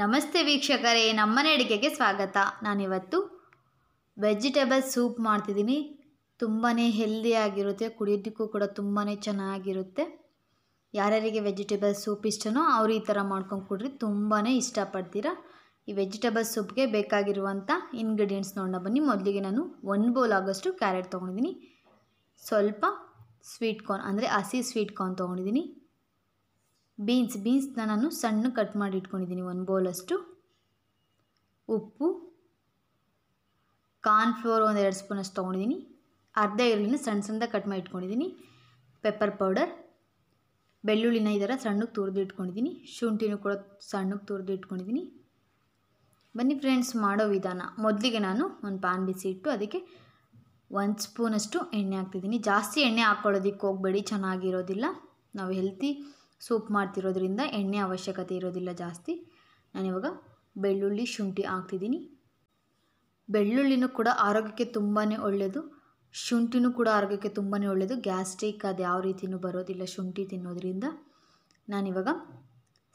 ನಮಸ್ತೆ ವೀಕ್ಷಕರೇ ನಮ್ಮನೆ ಅಡುಗೆಗೆ ಸ್ವಾಗತ ನಾನಿವತ್ತು ವೆಜಿಟೇಬಲ್ ಸೂಪ್ ಮಾಡ್ತಿದ್ದೀನಿ ತುಂಬಾ ಹೆಲ್ದಿಯಾಗಿರುತ್ತೆ ಕುಡಿಯೋದಕ್ಕೂ ಕೂಡ ತುಂಬಾ ಚೆನ್ನಾಗಿರುತ್ತೆ ಯಾರ್ಯಾರಿಗೆ ವೆಜಿಟೇಬಲ್ ಸೂಪ್ ಇಷ್ಟನೋ ಅವರು ಈ ಥರ ಮಾಡ್ಕೊಂಡು ಕೊಡ್ರಿ ತುಂಬಾ ಇಷ್ಟಪಡ್ತೀರಾ ಈ ವೆಜಿಟೇಬಲ್ ಸೂಪ್ಗೆ ಬೇಕಾಗಿರುವಂಥ ಇಂಗ್ರೀಡಿಯೆಂಟ್ಸ್ ನೋಡೋಣ ಬನ್ನಿ ಮೊದಲಿಗೆ ನಾನು ಒಂದು ಬೌಲ್ ಆಗೋಷ್ಟು ಕ್ಯಾರೆಟ್ ತೊಗೊಂಡಿದ್ದೀನಿ ಸ್ವಲ್ಪ ಸ್ವೀಟ್ ಕಾರ್ನ್ ಅಂದರೆ ಹಸಿ ಸ್ವೀಟ್ ಕಾರ್ನ್ ತೊಗೊಂಡಿದ್ದೀನಿ ಬೀನ್ಸ್ ಬೀನ್ಸ್ನ ನಾನು ಸಣ್ಣ ಕಟ್ ಮಾಡಿ ಇಟ್ಕೊಂಡಿದ್ದೀನಿ ಒಂದು ಬೌಲಷ್ಟು ಉಪ್ಪು ಕಾರ್ನ್ಫ್ಲೋರ್ ಒಂದು ಎರಡು ಸ್ಪೂನಷ್ಟು ತೊಗೊಂಡಿದ್ದೀನಿ ಅರ್ಧ ಈರುಳ್ಳಿನ ಸಣ್ಣ ಸಣ್ಣದಾಗ ಕಟ್ ಮಾಡಿ ಇಟ್ಕೊಂಡಿದ್ದೀನಿ ಪೆಪ್ಪರ್ ಪೌಡರ್ ಬೆಳ್ಳುಳ್ಳಿನ ಈ ಥರ ಸಣ್ಣಕ್ಕೆ ತುರಿದು ಇಟ್ಕೊಂಡಿದ್ದೀನಿ ಶುಂಠಿನೂ ಕೂಡ ಸಣ್ಣಕ್ಕೆ ತುರಿದು ಇಟ್ಕೊಂಡಿದ್ದೀನಿ ಬನ್ನಿ ಫ್ರೆಂಡ್ಸ್ ಮಾಡೋ ವಿಧಾನ ಮೊದಲಿಗೆ ನಾನು ಒಂದು ಪ್ಯಾನ್ ಬಿಸಿ ಇಟ್ಟು ಅದಕ್ಕೆ ಒಂದು ಸ್ಪೂನಷ್ಟು ಎಣ್ಣೆ ಹಾಕ್ತಿದ್ದೀನಿ ಜಾಸ್ತಿ ಎಣ್ಣೆ ಹಾಕ್ಕೊಳ್ಳೋದಕ್ಕೆ ಹೋಗಬೇಡಿ ಚೆನ್ನಾಗಿರೋದಿಲ್ಲ ನಾವು ಹೆಲ್ತಿ ಸೂಪ್ ಮಾಡ್ತಿರೋದ್ರಿಂದ ಎಣ್ಣೆ ಅವಶ್ಯಕತೆ ಇರೋದಿಲ್ಲ ಜಾಸ್ತಿ ನಾನಿವಾಗ ಬೆಳ್ಳುಳ್ಳಿ ಶುಂಠಿ ಹಾಕ್ತಿದ್ದೀನಿ ಬೆಳ್ಳುಳ್ಳಿನೂ ಕೂಡ ಆರೋಗ್ಯಕ್ಕೆ ತುಂಬಾ ಒಳ್ಳೆಯದು ಶುಂಠಿನೂ ಕೂಡ ಆರೋಗ್ಯಕ್ಕೆ ತುಂಬಾ ಒಳ್ಳೆಯದು ಗ್ಯಾಸ್ಟ್ರಿಕ್ ಅದು ಯಾವ ರೀತಿಯೂ ಬರೋದಿಲ್ಲ ಶುಂಠಿ ತಿನ್ನೋದ್ರಿಂದ ನಾನಿವಾಗ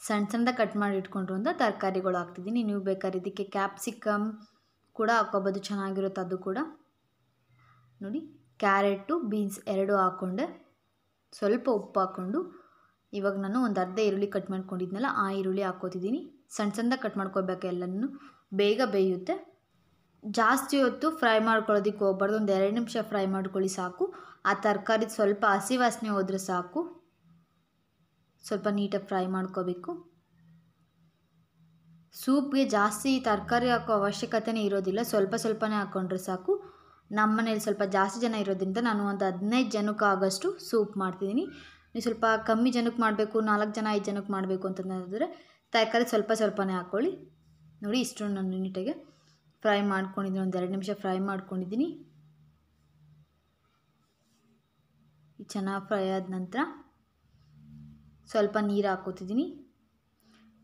ಸಣ್ಣ ಸಣ್ಣದಾಗ ಕಟ್ ಮಾಡಿ ಇಟ್ಕೊಂಡಿರುವಂಥ ತರಕಾರಿಗಳು ಹಾಕ್ತಿದ್ದೀನಿ ನೀವು ಬೇಕಾದ್ರೆ ಇದಕ್ಕೆ ಕ್ಯಾಪ್ಸಿಕಮ್ ಕೂಡ ಹಾಕೋಬೋದು ಚೆನ್ನಾಗಿರುತ್ತೆ ಅದು ಕೂಡ ನೋಡಿ ಕ್ಯಾರೆಟು ಬೀನ್ಸ್ ಎರಡು ಹಾಕ್ಕೊಂಡೆ ಸ್ವಲ್ಪ ಉಪ್ಪು ಹಾಕ್ಕೊಂಡು ಇವಾಗ ನಾನು ಒಂದು ಅರ್ಧ ಈರುಳ್ಳಿ ಕಟ್ ಮಾಡ್ಕೊಂಡಿದ್ನಲ್ಲ ಆ ಈರುಳ್ಳಿ ಹಾಕ್ಕೋತಿದ್ದೀನಿ ಸಣ್ಣ ಸಣ್ಣ ಕಟ್ ಮಾಡ್ಕೋಬೇಕು ಎಲ್ಲನೂ ಬೇಗ ಬೇಯುತ್ತೆ ಜಾಸ್ತಿ ಹೊತ್ತು ಫ್ರೈ ಮಾಡ್ಕೊಳ್ಳೋದಕ್ಕೆ ಹೋಗ್ಬಾರ್ದು ಒಂದು ಎರಡು ನಿಮಿಷ ಫ್ರೈ ಮಾಡ್ಕೊಳ್ಳಿ ಸಾಕು ಆ ತರಕಾರಿ ಸ್ವಲ್ಪ ಹಸಿ ವಾಸನೆ ಹೋದರೆ ಸಾಕು ಸ್ವಲ್ಪ ನೀಟಾಗಿ ಫ್ರೈ ಮಾಡ್ಕೋಬೇಕು ಸೂಪ್ಗೆ ಜಾಸ್ತಿ ತರಕಾರಿ ಹಾಕೋ ಅವಶ್ಯಕತೆನೇ ಇರೋದಿಲ್ಲ ಸ್ವಲ್ಪ ಸ್ವಲ್ಪನೇ ಹಾಕ್ಕೊಂಡ್ರೆ ಸಾಕು ನಮ್ಮ ಮನೇಲಿ ಸ್ವಲ್ಪ ಜಾಸ್ತಿ ಜನ ಇರೋದ್ರಿಂದ ನಾನು ಒಂದು ಹದಿನೈದು ಜನಕ್ಕೆ ಆಗೋಷ್ಟು ಸೂಪ್ ಮಾಡ್ತಿದ್ದೀನಿ ನೀವು ಸ್ವಲ್ಪ ಕಮ್ಮಿ ಜನಕ್ಕೆ ಮಾಡಬೇಕು ನಾಲ್ಕು ಜನ ಐದು ಜನಕ್ಕೆ ಮಾಡಬೇಕು ಅಂತಂದರೆ ತರಕಾರಿ ಸ್ವಲ್ಪ ಸ್ವಲ್ಪನೇ ಹಾಕ್ಕೊಳ್ಳಿ ನೋಡಿ ಇಷ್ಟು ನಾನು ನೀಟಾಗೆ ಫ್ರೈ ಮಾಡ್ಕೊಂಡಿದ್ದೀನಿ ಒಂದು ಎರಡು ನಿಮಿಷ ಫ್ರೈ ಮಾಡ್ಕೊಂಡಿದ್ದೀನಿ ಚೆನ್ನಾಗಿ ಫ್ರೈ ಆದ ನಂತರ ಸ್ವಲ್ಪ ನೀರು ಹಾಕೋತಿದ್ದೀನಿ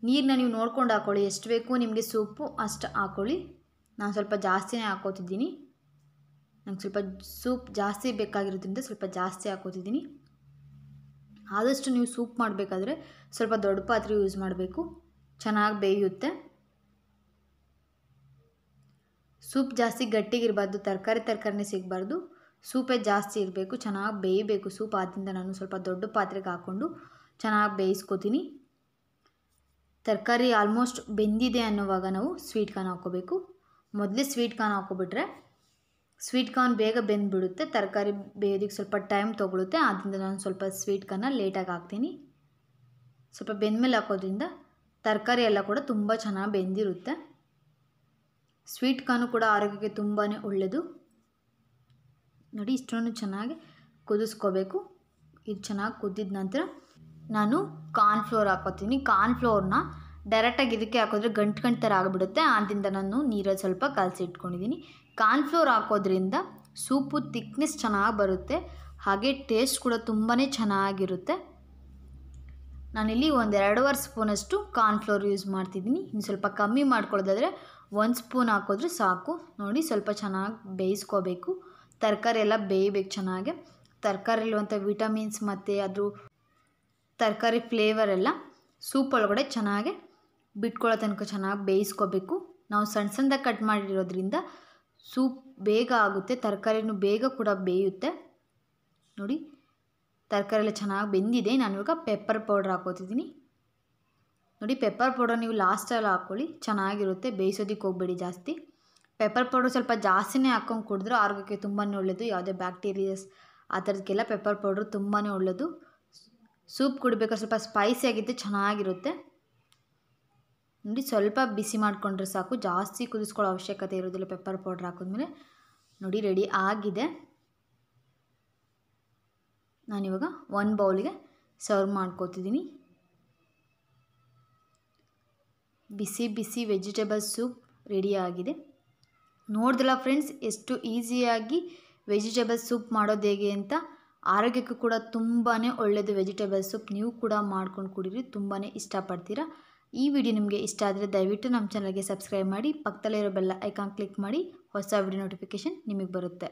ನೀರನ್ನ ನೀವು ನೋಡ್ಕೊಂಡು ಹಾಕ್ಕೊಳ್ಳಿ ಎಷ್ಟು ಬೇಕು ನಿಮಗೆ ಸೂಪು ಅಷ್ಟು ಹಾಕ್ಕೊಳ್ಳಿ ನಾನು ಸ್ವಲ್ಪ ಜಾಸ್ತಿನೇ ಹಾಕೋತಿದ್ದೀನಿ ನಂಗೆ ಸ್ವಲ್ಪ ಸೂಪ್ ಜಾಸ್ತಿ ಬೇಕಾಗಿರೋದ್ರಿಂದ ಸ್ವಲ್ಪ ಜಾಸ್ತಿ ಹಾಕೋತಿದ್ದೀನಿ ಆದಷ್ಟು ನೀವು ಸೂಪ್ ಮಾಡಬೇಕಾದ್ರೆ ಸ್ವಲ್ಪ ದೊಡ್ಡ ಪಾತ್ರೆ ಯೂಸ್ ಮಾಡಬೇಕು ಚೆನ್ನಾಗಿ ಬೇಯುತ್ತೆ ಸೂಪ್ ಜಾಸ್ತಿ ಗಟ್ಟಿಗಿರಬಾರ್ದು ತರಕಾರಿ ತರಕಾರಿನೇ ಸಿಗಬಾರ್ದು ಸೂಪೇ ಜಾಸ್ತಿ ಇರಬೇಕು ಚೆನ್ನಾಗಿ ಬೇಯಬೇಕು ಸೂಪ್ ಆದ್ದರಿಂದ ನಾನು ಸ್ವಲ್ಪ ದೊಡ್ಡ ಪಾತ್ರೆಗೆ ಹಾಕ್ಕೊಂಡು ಚೆನ್ನಾಗಿ ಬೇಯಿಸ್ಕೋತೀನಿ ತರಕಾರಿ ಆಲ್ಮೋಸ್ಟ್ ಬೆಂದಿದೆ ಅನ್ನೋವಾಗ ನಾವು ಸ್ವೀಟ್ ಕಾನ್ ಹಾಕ್ಕೋಬೇಕು ಮೊದಲೇ ಸ್ವೀಟ್ ಕಾನ್ ಹಾಕ್ಕೊಬಿಟ್ರೆ ಸ್ವೀಟ್ ಕಾರ್ನ್ ಬೇಗ ಬೆಂದ್ಬಿಡುತ್ತೆ ತರಕಾರಿ ಬೇಯೋದಕ್ಕೆ ಸ್ವಲ್ಪ ಟೈಮ್ ತೊಗೊಳುತ್ತೆ ಆದ್ದರಿಂದ ನಾನು ಸ್ವಲ್ಪ ಸ್ವೀಟ್ ಕಾರ್ನ ಲೇಟಾಗಿ ಹಾಕ್ತೀನಿ ಸ್ವಲ್ಪ ಮೇಲೆ ಹಾಕೋದ್ರಿಂದ ತರಕಾರಿ ಎಲ್ಲ ಕೂಡ ತುಂಬ ಚೆನ್ನಾಗಿ ಬೆಂದಿರುತ್ತೆ ಸ್ವೀಟ್ ಕಾರ್ನು ಕೂಡ ಆರೋಗ್ಯಕ್ಕೆ ತುಂಬಾ ಒಳ್ಳೆಯದು ನೋಡಿ ಇಷ್ಟನ್ನು ಚೆನ್ನಾಗಿ ಕುದಿಸ್ಕೋಬೇಕು ಇದು ಚೆನ್ನಾಗಿ ಕುದ್ದಿದ ನಂತರ ನಾನು ಕಾರ್ನ್ ಕಾರ್ನ್ಫ್ಲೋರ್ ಹಾಕೋತೀನಿ ಫ್ಲೋರ್ನ ಡೈರೆಕ್ಟಾಗಿ ಇದಕ್ಕೆ ಹಾಕೋದ್ರೆ ಗಂಟು ಗಂಟು ಥರ ಆಗಿಬಿಡುತ್ತೆ ಆದ್ದರಿಂದ ನಾನು ನೀರಲ್ಲಿ ಸ್ವಲ್ಪ ಕಲಸಿ ಇಟ್ಕೊಂಡಿದ್ದೀನಿ ಕಾರ್ನ್ಫ್ಲೋರ್ ಹಾಕೋದ್ರಿಂದ ಸೂಪು ತಿಕ್ನೆಸ್ ಚೆನ್ನಾಗಿ ಬರುತ್ತೆ ಹಾಗೆ ಟೇಸ್ಟ್ ಕೂಡ ತುಂಬಾ ಚೆನ್ನಾಗಿರುತ್ತೆ ನಾನಿಲ್ಲಿ ಒಂದು ಎರಡುವರೆ ಸ್ಪೂನಷ್ಟು ಕಾರ್ನ್ಫ್ಲೋರ್ ಯೂಸ್ ಮಾಡ್ತಿದ್ದೀನಿ ಇನ್ನು ಸ್ವಲ್ಪ ಕಮ್ಮಿ ಮಾಡ್ಕೊಳ್ಳೋದಾದರೆ ಒಂದು ಸ್ಪೂನ್ ಹಾಕೋದ್ರೆ ಸಾಕು ನೋಡಿ ಸ್ವಲ್ಪ ಚೆನ್ನಾಗಿ ಬೇಯಿಸ್ಕೋಬೇಕು ತರಕಾರಿ ಎಲ್ಲ ಬೇಯಬೇಕು ಚೆನ್ನಾಗೆ ತರಕಾರಿಲಿರುವಂಥ ವಿಟಮಿನ್ಸ್ ಮತ್ತು ಅದು ತರಕಾರಿ ಫ್ಲೇವರ್ ಎಲ್ಲ ಸೂಪ್ ಒಳಗಡೆ ಚೆನ್ನಾಗೆ ಬಿಟ್ಕೊಳ್ಳೋ ತನಕ ಚೆನ್ನಾಗಿ ಬೇಯಿಸ್ಕೋಬೇಕು ನಾವು ಸಣ್ಣ ಸಣ್ಣದಾಗಿ ಕಟ್ ಮಾಡಿರೋದ್ರಿಂದ ಸೂಪ್ ಬೇಗ ಆಗುತ್ತೆ ತರಕಾರಿನೂ ಬೇಗ ಕೂಡ ಬೇಯುತ್ತೆ ನೋಡಿ ತರಕಾರಿ ಎಲ್ಲ ಚೆನ್ನಾಗಿ ಬೆಂದಿದೆ ನಾನು ಇವಾಗ ಪೆಪ್ಪರ್ ಪೌಡ್ರ್ ಹಾಕೋತಿದ್ದೀನಿ ನೋಡಿ ಪೆಪ್ಪರ್ ಪೌಡರ್ ನೀವು ಲಾಸ್ಟಲ್ಲಿ ಹಾಕ್ಕೊಳ್ಳಿ ಚೆನ್ನಾಗಿರುತ್ತೆ ಬೇಯಿಸೋದಕ್ಕೆ ಹೋಗಬೇಡಿ ಜಾಸ್ತಿ ಪೆಪ್ಪರ್ ಪೌಡರ್ ಸ್ವಲ್ಪ ಜಾಸ್ತಿನೇ ಹಾಕೊಂಡು ಕುಡಿದ್ರೆ ಆರೋಗ್ಯಕ್ಕೆ ತುಂಬಾ ಒಳ್ಳೆಯದು ಯಾವುದೇ ಬ್ಯಾಕ್ಟೀರಿಯಾಸ್ ಆ ಥರದಕ್ಕೆಲ್ಲ ಪೆಪ್ಪರ್ ಪೌಡ್ರ್ ತುಂಬಾ ಒಳ್ಳೆಯದು ಸೂಪ್ ಕುಡಿಬೇಕಾದ್ರೆ ಸ್ವಲ್ಪ ಸ್ಪೈಸಿಯಾಗಿದ್ದು ಚೆನ್ನಾಗಿರುತ್ತೆ ನೋಡಿ ಸ್ವಲ್ಪ ಬಿಸಿ ಮಾಡಿಕೊಂಡ್ರೆ ಸಾಕು ಜಾಸ್ತಿ ಕುದಿಸ್ಕೊಳ್ಳೋ ಅವಶ್ಯಕತೆ ಇರೋದಿಲ್ಲ ಪೆಪ್ಪರ್ ಪೌಡ್ರ್ ಹಾಕಿದ್ಮೇಲೆ ನೋಡಿ ರೆಡಿ ಆಗಿದೆ ನಾನಿವಾಗ ಒಂದು ಬೌಲಿಗೆ ಸರ್ವ್ ಮಾಡ್ಕೋತಿದ್ದೀನಿ ಬಿಸಿ ಬಿಸಿ ವೆಜಿಟೇಬಲ್ ಸೂಪ್ ರೆಡಿ ಆಗಿದೆ ನೋಡ್ದಲ್ಲ ಫ್ರೆಂಡ್ಸ್ ಎಷ್ಟು ಈಸಿಯಾಗಿ ವೆಜಿಟೇಬಲ್ ಸೂಪ್ ಮಾಡೋದು ಹೇಗೆ ಅಂತ ಆರೋಗ್ಯಕ್ಕೂ ಕೂಡ ತುಂಬಾ ಒಳ್ಳೆಯದು ವೆಜಿಟೇಬಲ್ ಸೂಪ್ ನೀವು ಕೂಡ ಮಾಡ್ಕೊಂಡು ಕುಡೀರಿ ತುಂಬಾ ಇಷ್ಟಪಡ್ತೀರಾ ಈ ವಿಡಿಯೋ ನಿಮಗೆ ಇಷ್ಟ ಆದರೆ ದಯವಿಟ್ಟು ನಮ್ಮ ಚಾನಲ್ಗೆ ಸಬ್ಸ್ಕ್ರೈಬ್ ಮಾಡಿ ಪಕ್ಕದಲ್ಲಿರೋ ಬೆಲ್ಲ ಐಕಾನ್ ಕ್ಲಿಕ್ ಮಾಡಿ ಹೊಸ ವಿಡಿಯೋ ನೋಟಿಫಿಕೇಷನ್ ನಿಮಗೆ ಬರುತ್ತೆ